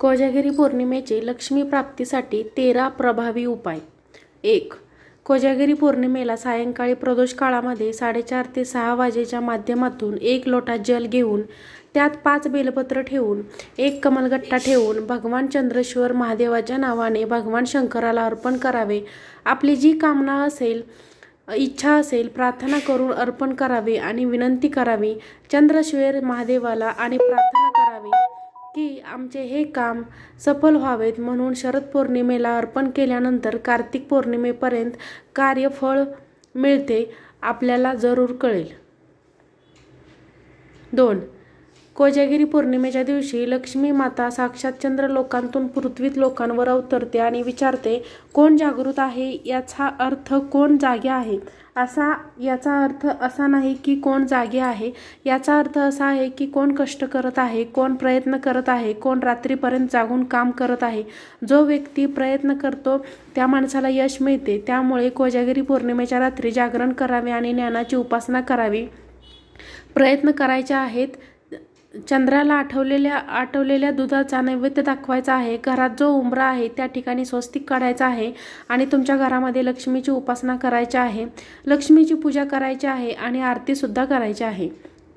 कोजागिरी पौर्णिमेचे लक्ष्मी प्राप्तीसाठी तेरा प्रभावी उपाय एक कोजागिरी पौर्णिमेला सायंकाळी प्रदोष काळामध्ये साडेचार ते सहा वाजेच्या माध्यमातून एक लोटा जल घेऊन त्यात पाच बेलपत्र ठेवून एक कमलगट्टा ठेवून भगवान चंद्रेश्वर महादेवाच्या नावाने भगवान शंकराला अर्पण करावे आपली जी कामना असेल इच्छा असेल प्रार्थना करून अर्पण करावे आणि विनंती करावी चंद्रेश्वर महादेवाला आणि प्रार्थना करावी की आमचे हे काम सफल व्हावेत म्हणून शरद पौर्णिमेला अर्पण केल्यानंतर कार्तिक पौर्णिमेपर्यंत कार्यफळ मिळते आपल्याला जरूर कळेल दोन कोजागिरी पौर्णिमेच्या दिवशी लक्ष्मी माता साक्षात चंद्र लोकांतून पृथ्वीत लोकांवर अवतरते आणि विचारते कोण जागृत आहे याचा अर्थ कोण जागे आहे असा याचा अर्थ असा नाही की कोण जागे आहे याचा अर्थ असा आहे की कोण कष्ट करत आहे कोण प्रयत्न करत आहे कोण रात्रीपर्यंत जागून काम करत आहे जो व्यक्ती प्रयत्न करतो त्या माणसाला यश मिळते त्यामुळे कोजागिरी पौर्णिमेच्या रात्री जागरण करावे आणि ज्ञानाची उपासना करावी प्रयत्न करायचे आहेत चंद्राला आठवलेल्या आठवलेल्या दुधाचा नैवेद्य दाखवायचा आहे घरात जो उमरा आहे त्या ठिकाणी स्वस्तिक काढायचा आहे आणि तुमच्या घरामध्ये लक्ष्मीची उपासना करायची आहे लक्ष्मीची पूजा करायची आहे आणि आरतीसुद्धा करायची आहे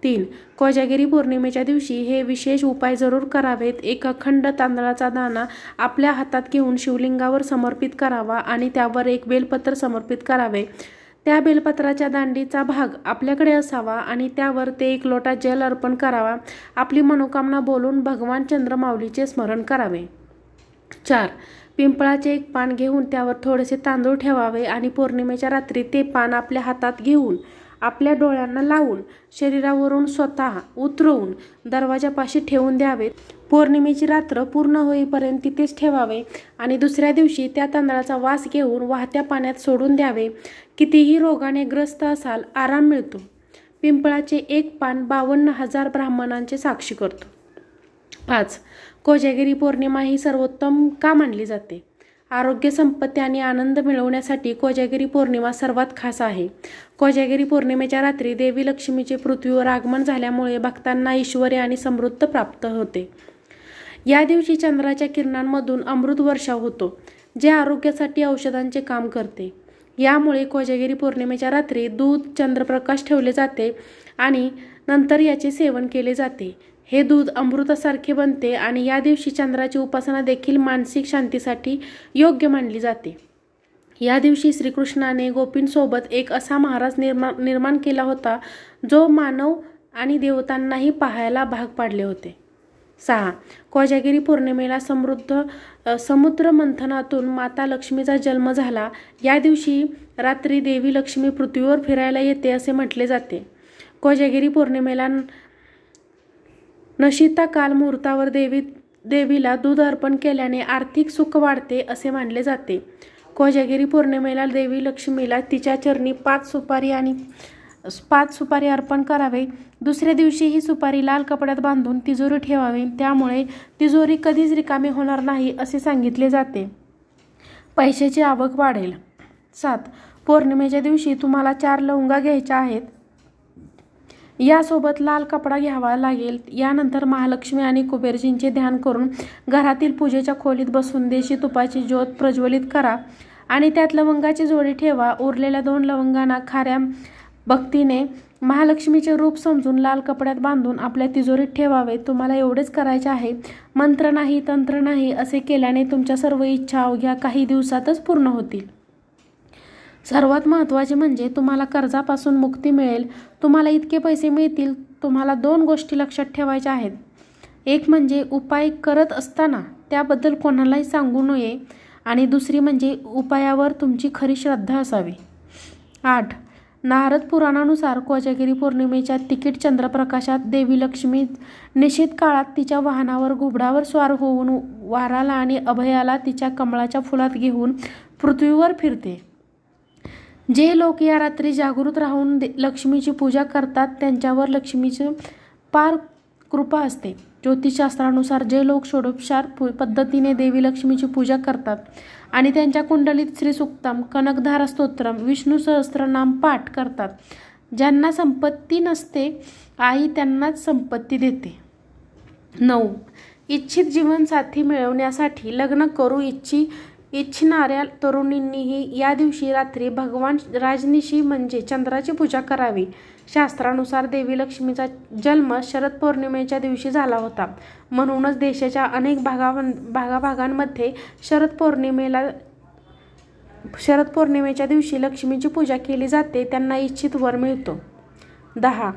तीन कोजागिरी पौर्णिमेच्या दिवशी हे विशेष उपाय जरूर करावेत एक अखंड तांदळाचा दाणा आपल्या हातात घेऊन शिवलिंगावर समर्पित करावा आणि त्यावर एक बेलपत्र समर्पित करावे त्या बेलपत्राच्या दांडीचा भाग आपल्याकडे असावा आणि त्यावर ते एक लोटा जल अर्पण करावा आपली मनोकामना बोलून भगवान चंद्रमाऊलीचे स्मरण करावे चार पिंपळाचे एक पान घेऊन त्यावर थोडेसे तांदूळ ठेवावे आणि पौर्णिमेच्या रात्री ते पान आपल्या हातात घेऊन आपल्या डोळ्यांना लावून शरीरावरून स्वतः उतरवून दरवाजापाशी ठेवून द्यावेत पौर्णिमेची रात्र पूर्ण होईपर्यंत तिथेच ठेवावे आणि दुसऱ्या दिवशी त्या तांदळाचा वास घेऊन वाहत्या पाण्यात सोडून द्यावे कितीही रोगाने ग्रस्त असाल आराम मिळतो पिंपळाचे एक पान बावन्न हजार ब्राह्मणांचे साक्षी करतो पाच कोजागिरी पौर्णिमा ही सर्वोत्तम का मानली जाते आरोग्य संपत्ती आणि आनंद मिळवण्यासाठी कोजागिरी पौर्णिमा सर्वात खास आहे कोजागिरी पौर्णिमेच्या रात्री देवी लक्ष्मीचे पृथ्वीवर आगमन झाल्यामुळे भक्तांना ऐश्वर आणि समृद्ध प्राप्त होते या दिवशी चंद्राच्या किरणांमधून अमृत वर्षा होतो जे आरोग्यासाठी औषधांचे काम करते यामुळे कोजागिरी पौर्णिमेच्या रात्री दूध चंद्रप्रकाश ठेवले जाते आणि नंतर याचे सेवन केले जाते हे दूध अमृतासारखे बनते आणि या दिवशी चंद्राची उपासना देखील मानसिक शांतीसाठी योग्य मानली जाते या दिवशी श्रीकृष्णाने गोपींसोबत एक असा महाराज निर्मा निर्माण केला होता जो मानव आणि देवतांनाही पाहायला भाग पाडले होते सहा कोजागिरी पौर्णिमेला समृद्ध समुद्र मंथनातून माता लक्ष्मीचा जन्म झाला या दिवशी रात्री देवी लक्ष्मी पृथ्वीवर फिरायला येते असे म्हटले जाते कोजागिरी पौर्णिमेला नशिता काल मुहूर्तावर देवी देवीला दूध अर्पण केल्याने आर्थिक सुख वाढते असे मानले जाते कोजागिरी पौर्णिमेला देवी लक्ष्मीला तिच्या चरणी पाच सुपारी आणि पाच सुपारी अर्पण करावे दुसऱ्या दिवशी ही सुपारी लाल कपड्यात बांधून तिजोरी ठेवावी त्यामुळे तिजोरी कधीच रिकामी होणार नाही असे सांगितले जाते पैशाची आवक वाढेल सात पौर्णिमेच्या दिवशी तुम्हाला चार लवंगा घ्यायच्या आहेत यासोबत लाल कपडा घ्यावा लागेल यानंतर महालक्ष्मी आणि कुबेरजींचे ध्यान करून घरातील पूजेच्या खोलीत बसून देशी तुपाची ज्योत प्रज्वलित करा आणि त्यात लवंगाची जोडी ठेवा उरलेल्या दोन लवंगांना खाऱ्या भक्तीने महालक्ष्मीचे रूप समजून लाल कपड्यात बांधून आपल्या तिजोरीत ठेवावे तुम्हाला एवढेच करायचे आहे मंत्र नाही तंत्र नाही असे केल्याने तुमच्या सर्व इच्छा अवघ्या काही दिवसातच पूर्ण होतील सर्वात महत्त्वाचे म्हणजे तुम्हाला कर्जापासून मुक्ती मिळेल तुम्हाला इतके पैसे मिळतील तुम्हाला दोन गोष्टी लक्षात ठेवायच्या आहेत एक म्हणजे उपाय करत असताना त्याबद्दल कोणालाही सांगू नये आणि दुसरी म्हणजे उपायावर तुमची खरी श्रद्धा असावी आठ नारद पुराणानुसार कोजागिरी पौर्णिमेच्या तिकीट चंद्रप्रकाशात देवी लक्ष्मी निश्चित काळात तिच्या वाहनावर घुबडावर स्वार होऊन वाराला आणि अभयाला तिच्या कमळाच्या फुलात घेऊन पृथ्वीवर फिरते जे लोक या रात्री जागृत राहून लक्ष्मीची पूजा करतात त्यांच्यावर लक्ष्मीची पार कृपा असते ज्योतिषशास्त्रानुसार जे लोक षोडोपचार पद्धतीने देवी लक्ष्मीची पूजा करतात आणि त्यांच्या कुंडलीत सुक्तम कनकधारा स्तोत्रम विष्णू सहस्त्रनाम पाठ करतात ज्यांना संपत्ती नसते आई त्यांनाच संपत्ती देते नऊ इच्छित जीवनसाथी मिळवण्यासाठी लग्न करू इच्छी इच्छिणाऱ्या तरुणींनीही या दिवशी रात्री भगवान राजनिशी म्हणजे चंद्राची पूजा करावी शास्त्रानुसार देवी लक्ष्मीचा जन्म शरद पौर्णिमेच्या दिवशी झाला होता म्हणूनच देशाच्या अनेक भागा भागाभागांमध्ये शरद पौर्णिमेला शरद पौर्णिमेच्या दिवशी लक्ष्मीची पूजा केली जाते त्यांना इच्छित वर मिळतो दहा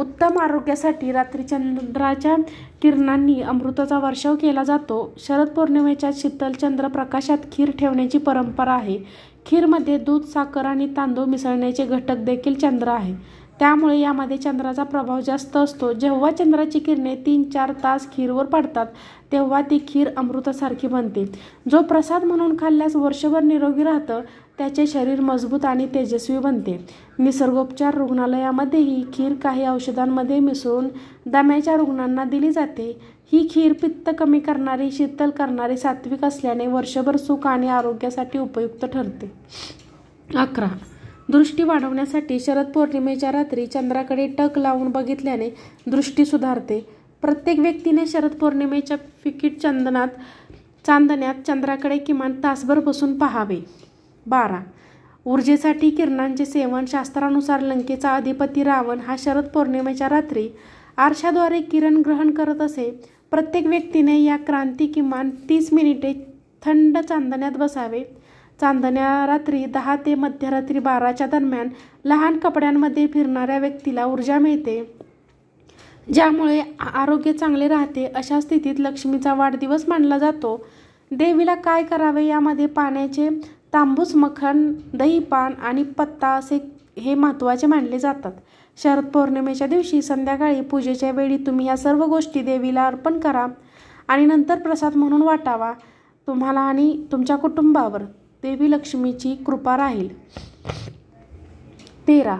उत्तम आरोग्यासाठी रात्री चंद्राच्या किरणांनी अमृताचा वर्षाव केला जातो शरद पौर्णिमेच्या शीतल चंद्र प्रकाशात खीर ठेवण्याची परंपरा आहे खीरमध्ये दूध साखर आणि तांदूळ मिसळण्याचे घटक देखील चंद्र आहे त्यामुळे यामध्ये चंद्राचा प्रभाव जास्त असतो जेव्हा चंद्राची किरणे तीन चार तास खीरवर पडतात तेव्हा ती खीर अमृतासारखी बनते जो प्रसाद म्हणून खाल्ल्यास वर्षभर निरोगी राहतं त्याचे शरीर मजबूत आणि तेजस्वी बनते निसर्गोपचार रुग्णालयामध्येही खीर काही औषधांमध्ये मिसळून दम्याच्या रुग्णांना दिली जाते ही खीर पित्त कमी करणारी शीतल करणारी सात्विक असल्याने वर्षभर सुख आणि आरोग्यासाठी उपयुक्त ठरते अकरा दृष्टी वाढवण्यासाठी शरद पौर्णिमेच्या रात्री चंद्राकडे टक लावून बघितल्याने दृष्टी सुधारते प्रत्येक व्यक्तीने शरद पौर्णिमेच्या फिकीट चंदनात चांदण्यात चंद्राकडे किमान तासभर बसून पहावे बारा ऊर्जेसाठी किरणांचे सेवन शास्त्रानुसार लंकेचा अधिपती रावण हा शरद पौर्णिमेच्या रात्री आरशाद्वारे किरण ग्रहण करत असे प्रत्येक व्यक्तीने या क्रांती किमान तीस मिनिटे थंड चांदण्यात बसावे चांदण्या रात्री दहा ते मध्यरात्री बाराच्या दरम्यान लहान कपड्यांमध्ये फिरणाऱ्या व्यक्तीला ऊर्जा मिळते ज्यामुळे आरोग्य चांगले राहते अशा स्थितीत लक्ष्मीचा वाढदिवस मानला जातो देवीला काय करावे यामध्ये पाण्याचे तांबूस मखन दही पान आणि पत्ता असे हे महत्त्वाचे मानले जातात शरद पौर्णिमेच्या दिवशी संध्याकाळी पूजेच्या वेळी तुम्ही या सर्व गोष्टी देवीला अर्पण करा आणि नंतर प्रसाद म्हणून वाटावा तुम्हाला आणि तुमच्या कुटुंबावर देवी लक्ष्मीची कृपा राहील तेरा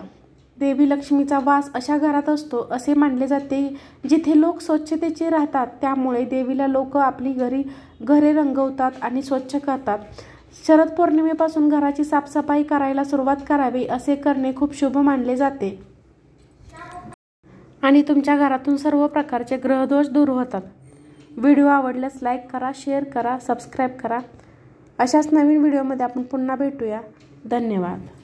देवी लक्ष्मीचा वास अशा घरात असतो असे मानले जाते जिथे लोक स्वच्छतेचे राहतात त्यामुळे देवीला लोक आपली घरी घरे रंगवतात आणि स्वच्छ करतात शरद पौर्णिमेपासून घराची साफसफाई करायला सुरुवात करावी असे करणे खूप शुभ मानले जाते आणि तुमच्या घरातून सर्व प्रकारचे ग्रहदोष दूर होतात व्हिडिओ आवडल्यास लाईक करा शेअर करा सबस्क्राईब करा अशाच नवीन व्हिडिओमध्ये आपण पुन्हा भेटूया धन्यवाद